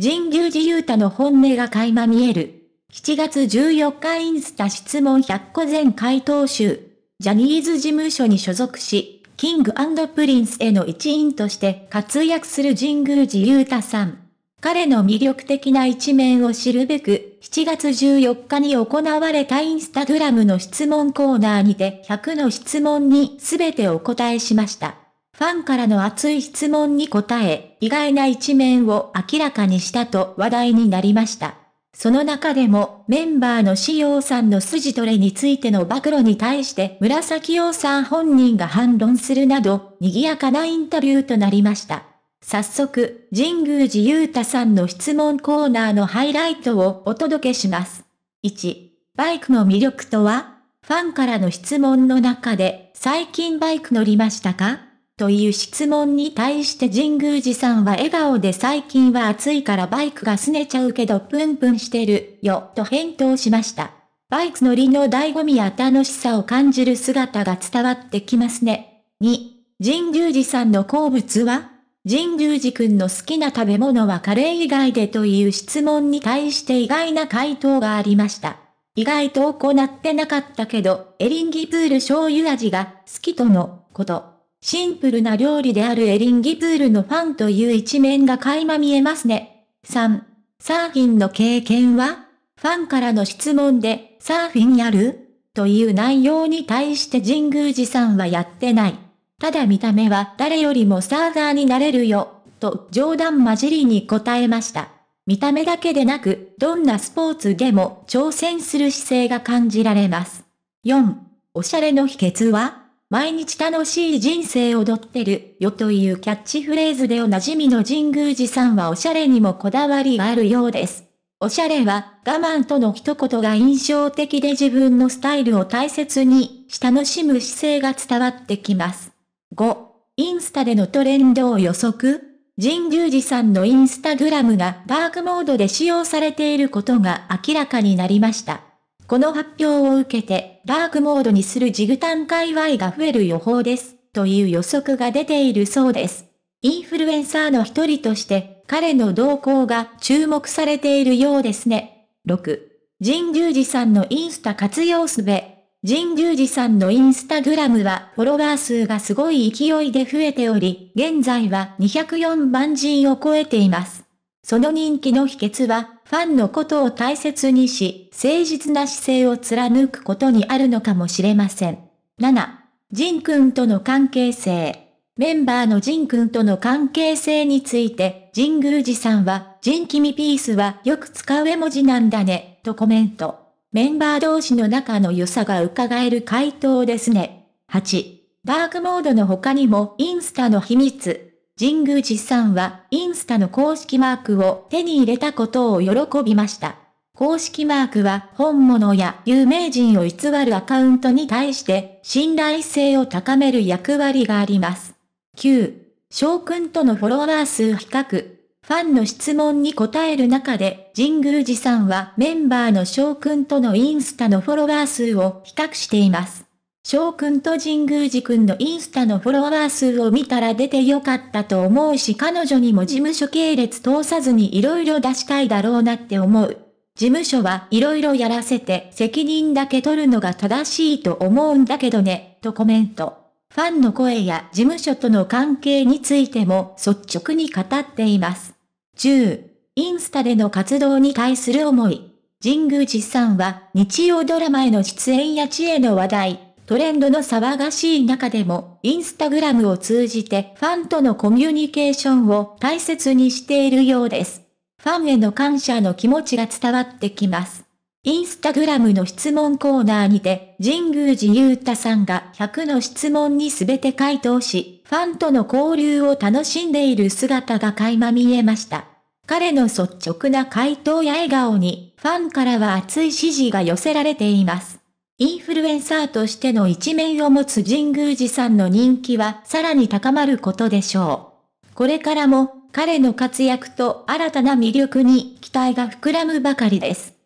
神宮寺勇太の本音が垣間見える。7月14日インスタ質問100個全回答集。ジャニーズ事務所に所属し、キングプリンスへの一員として活躍する神宮寺勇太さん。彼の魅力的な一面を知るべく、7月14日に行われたインスタグラムの質問コーナーにて100の質問に全てお答えしました。ファンからの熱い質問に答え、意外な一面を明らかにしたと話題になりました。その中でも、メンバーの仕様さんの筋トレについての暴露に対して紫陽さん本人が反論するなど、賑やかなインタビューとなりました。早速、神宮寺勇太さんの質問コーナーのハイライトをお届けします。1、バイクの魅力とはファンからの質問の中で、最近バイク乗りましたかという質問に対して神宮寺さんは笑顔で最近は暑いからバイクが拗ねちゃうけどプンプンしてるよと返答しました。バイク乗りの醍醐味や楽しさを感じる姿が伝わってきますね。2、神宮寺さんの好物は神宮寺くんの好きな食べ物はカレー以外でという質問に対して意外な回答がありました。意外と行ってなかったけど、エリンギプール醤油味が好きとのこと。シンプルな料理であるエリンギプールのファンという一面が垣間見えますね。3、サーフィンの経験はファンからの質問で、サーフィンやるという内容に対して神宮寺さんはやってない。ただ見た目は誰よりもサーファーになれるよ、と冗談交じりに答えました。見た目だけでなく、どんなスポーツでも挑戦する姿勢が感じられます。4. おしゃれの秘訣は毎日楽しい人生踊ってるよというキャッチフレーズでおなじみの神宮寺さんはおしゃれにもこだわりがあるようです。おしゃれは我慢との一言が印象的で自分のスタイルを大切にし楽しむ姿勢が伝わってきます。5. インスタでのトレンドを予測神宮寺さんのインスタグラムがダークモードで使用されていることが明らかになりました。この発表を受けてダークモードにするジグタン界隈が増える予報です、という予測が出ているそうです。インフルエンサーの一人として、彼の動向が注目されているようですね。6. 神宮寺さんのインスタ活用すべ。神宮寺さんのインスタグラムはフォロワー数がすごい勢いで増えており、現在は204万人を超えています。その人気の秘訣は、ファンのことを大切にし、誠実な姿勢を貫くことにあるのかもしれません。7、ジン君との関係性。メンバーのジン君との関係性について、ジングージさんは、ジン君ピースはよく使う絵文字なんだね、とコメント。メンバー同士の仲の良さが伺える回答ですね。8、ダークモードの他にもインスタの秘密。神宮寺さんはインスタの公式マークを手に入れたことを喜びました。公式マークは本物や有名人を偽るアカウントに対して信頼性を高める役割があります。9. 翔くんとのフォロワー数比較。ファンの質問に答える中で、神宮寺さんはメンバーの翔くんとのインスタのフォロワー数を比較しています。翔くんと神宮寺くんのインスタのフォロワー数を見たら出てよかったと思うし彼女にも事務所系列通さずに色々出したいだろうなって思う。事務所は色々やらせて責任だけ取るのが正しいと思うんだけどね、とコメント。ファンの声や事務所との関係についても率直に語っています。10、インスタでの活動に対する思い。神宮寺さんは日曜ドラマへの出演や知恵の話題、トレンドの騒がしい中でも、インスタグラムを通じてファンとのコミュニケーションを大切にしているようです。ファンへの感謝の気持ちが伝わってきます。インスタグラムの質問コーナーにて、神宮寺勇太さんが100の質問に全て回答し、ファンとの交流を楽しんでいる姿が垣間見えました。彼の率直な回答や笑顔に、ファンからは熱い支持が寄せられています。インフルエンサーとしての一面を持つ神宮寺さんの人気はさらに高まることでしょう。これからも彼の活躍と新たな魅力に期待が膨らむばかりです。